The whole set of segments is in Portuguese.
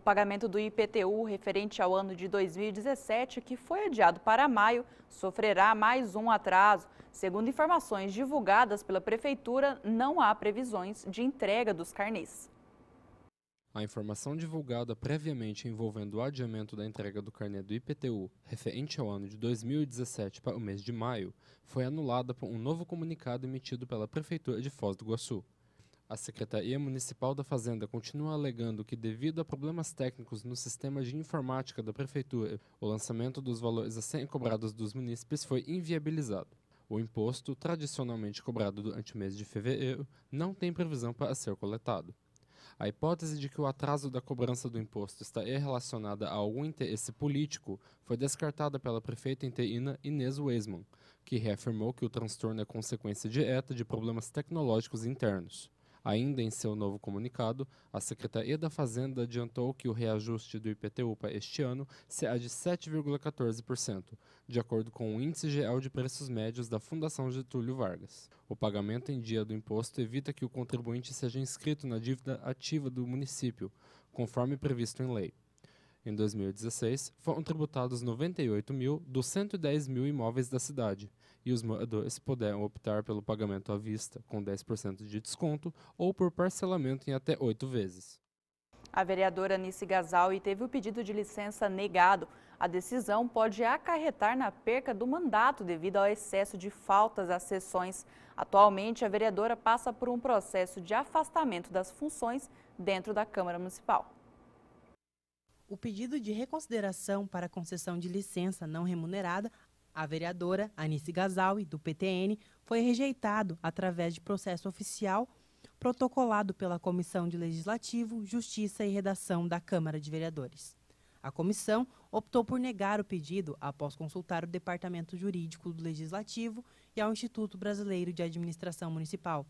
O pagamento do IPTU referente ao ano de 2017, que foi adiado para maio, sofrerá mais um atraso. Segundo informações divulgadas pela Prefeitura, não há previsões de entrega dos carnês. A informação divulgada previamente envolvendo o adiamento da entrega do carnê do IPTU referente ao ano de 2017 para o mês de maio foi anulada por um novo comunicado emitido pela Prefeitura de Foz do Iguaçu. A Secretaria Municipal da Fazenda continua alegando que, devido a problemas técnicos no sistema de informática da Prefeitura, o lançamento dos valores a serem cobrados dos munícipes foi inviabilizado. O imposto, tradicionalmente cobrado durante o mês de fevereiro, não tem previsão para ser coletado. A hipótese de que o atraso da cobrança do imposto está relacionada a algum interesse político foi descartada pela prefeita interina Inês Weisman, que reafirmou que o transtorno é consequência direta de problemas tecnológicos internos. Ainda em seu novo comunicado, a Secretaria da Fazenda adiantou que o reajuste do IPTU para este ano será de 7,14%, de acordo com o Índice Geral de Preços Médios da Fundação Getúlio Vargas. O pagamento em dia do imposto evita que o contribuinte seja inscrito na dívida ativa do município, conforme previsto em lei. Em 2016, foram tributados 98 mil dos 110 mil imóveis da cidade, e os moradores puderam optar pelo pagamento à vista, com 10% de desconto, ou por parcelamento em até oito vezes. A vereadora Nice Gasalli teve o pedido de licença negado. A decisão pode acarretar na perca do mandato devido ao excesso de faltas às sessões. Atualmente, a vereadora passa por um processo de afastamento das funções dentro da Câmara Municipal. O pedido de reconsideração para concessão de licença não remunerada a vereadora Anice Gazaui, do PTN, foi rejeitado através de processo oficial protocolado pela Comissão de Legislativo, Justiça e Redação da Câmara de Vereadores. A comissão optou por negar o pedido após consultar o Departamento Jurídico do Legislativo e ao Instituto Brasileiro de Administração Municipal.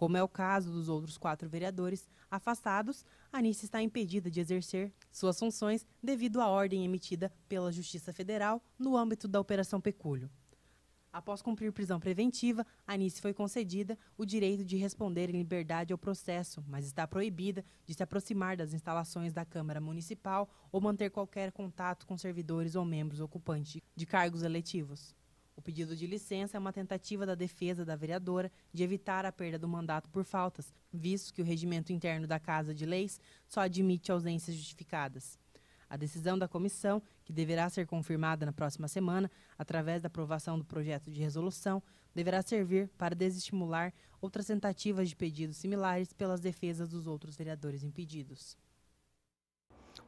Como é o caso dos outros quatro vereadores afastados, Anice está impedida de exercer suas funções devido à ordem emitida pela Justiça Federal no âmbito da Operação Pecúlio. Após cumprir prisão preventiva, Anice foi concedida o direito de responder em liberdade ao processo, mas está proibida de se aproximar das instalações da Câmara Municipal ou manter qualquer contato com servidores ou membros ocupantes de cargos eletivos. O pedido de licença é uma tentativa da defesa da vereadora de evitar a perda do mandato por faltas, visto que o regimento interno da Casa de Leis só admite ausências justificadas. A decisão da comissão, que deverá ser confirmada na próxima semana, através da aprovação do projeto de resolução, deverá servir para desestimular outras tentativas de pedidos similares pelas defesas dos outros vereadores impedidos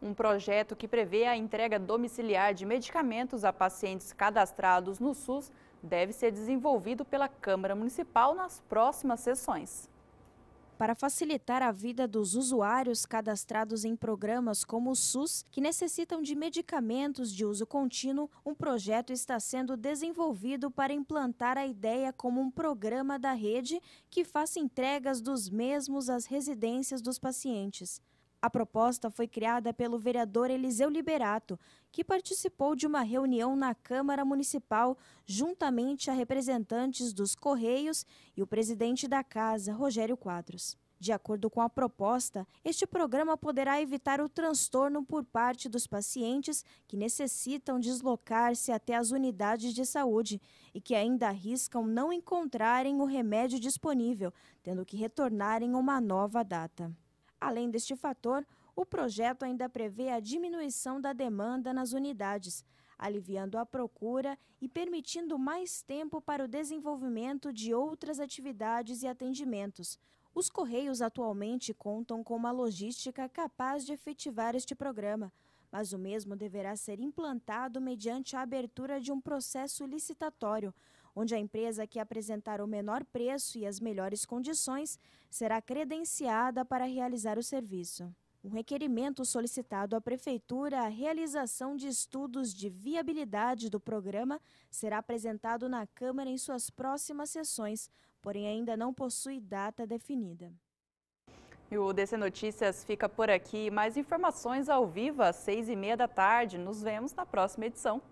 um projeto que prevê a entrega domiciliar de medicamentos a pacientes cadastrados no SUS deve ser desenvolvido pela Câmara Municipal nas próximas sessões. Para facilitar a vida dos usuários cadastrados em programas como o SUS, que necessitam de medicamentos de uso contínuo, um projeto está sendo desenvolvido para implantar a ideia como um programa da rede que faça entregas dos mesmos às residências dos pacientes. A proposta foi criada pelo vereador Eliseu Liberato, que participou de uma reunião na Câmara Municipal, juntamente a representantes dos Correios e o presidente da Casa, Rogério Quadros. De acordo com a proposta, este programa poderá evitar o transtorno por parte dos pacientes que necessitam deslocar-se até as unidades de saúde e que ainda arriscam não encontrarem o remédio disponível, tendo que retornarem uma nova data. Além deste fator, o projeto ainda prevê a diminuição da demanda nas unidades, aliviando a procura e permitindo mais tempo para o desenvolvimento de outras atividades e atendimentos. Os Correios atualmente contam com uma logística capaz de efetivar este programa, mas o mesmo deverá ser implantado mediante a abertura de um processo licitatório, onde a empresa que apresentar o menor preço e as melhores condições será credenciada para realizar o serviço. Um requerimento solicitado à Prefeitura, a realização de estudos de viabilidade do programa será apresentado na Câmara em suas próximas sessões, porém ainda não possui data definida. E o DC Notícias fica por aqui. Mais informações ao vivo às seis e meia da tarde. Nos vemos na próxima edição.